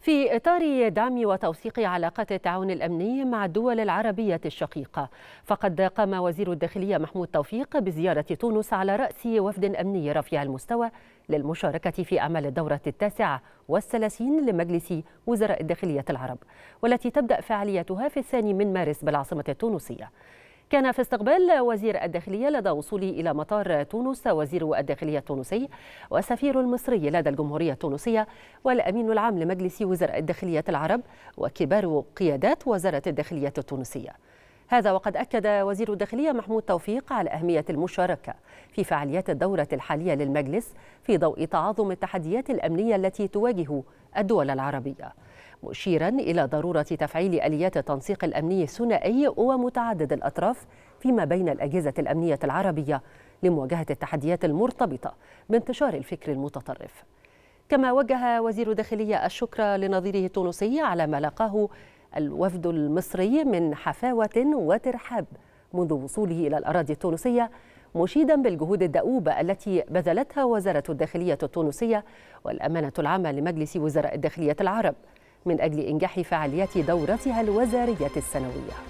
في إطار دعم وتوثيق علاقات التعاون الأمني مع الدول العربية الشقيقة فقد قام وزير الداخلية محمود توفيق بزيارة تونس على رأس وفد أمني رفيع المستوى للمشاركة في أعمال الدورة التاسعة والثلاثين لمجلس وزراء الداخلية العرب والتي تبدأ فعاليتها في الثاني من مارس بالعاصمة التونسية كان في استقبال وزير الداخلية لدى وصوله إلى مطار تونس وزير الداخلية التونسي والسفير المصري لدى الجمهورية التونسية والأمين العام لمجلس وزراء الداخلية العرب وكبار قيادات وزارة الداخلية التونسية هذا وقد أكد وزير الداخلية محمود توفيق على أهمية المشاركة في فعاليات الدورة الحالية للمجلس في ضوء تعاظم التحديات الأمنية التي تواجه الدول العربية مشيرا إلى ضرورة تفعيل آليات التنسيق الأمني الثنائي ومتعدد الأطراف فيما بين الأجهزة الأمنية العربية لمواجهة التحديات المرتبطة بانتشار الفكر المتطرف كما وجه وزير الداخليه الشكر لنظيره التونسي على ما لقاه الوفد المصري من حفاوة وترحاب منذ وصوله إلى الأراضي التونسية مشيدا بالجهود الدؤوبة التي بذلتها وزارة الداخلية التونسية والأمانة العامة لمجلس وزراء الداخلية العرب من أجل إنجاح فعاليات دورتها الوزارية السنوية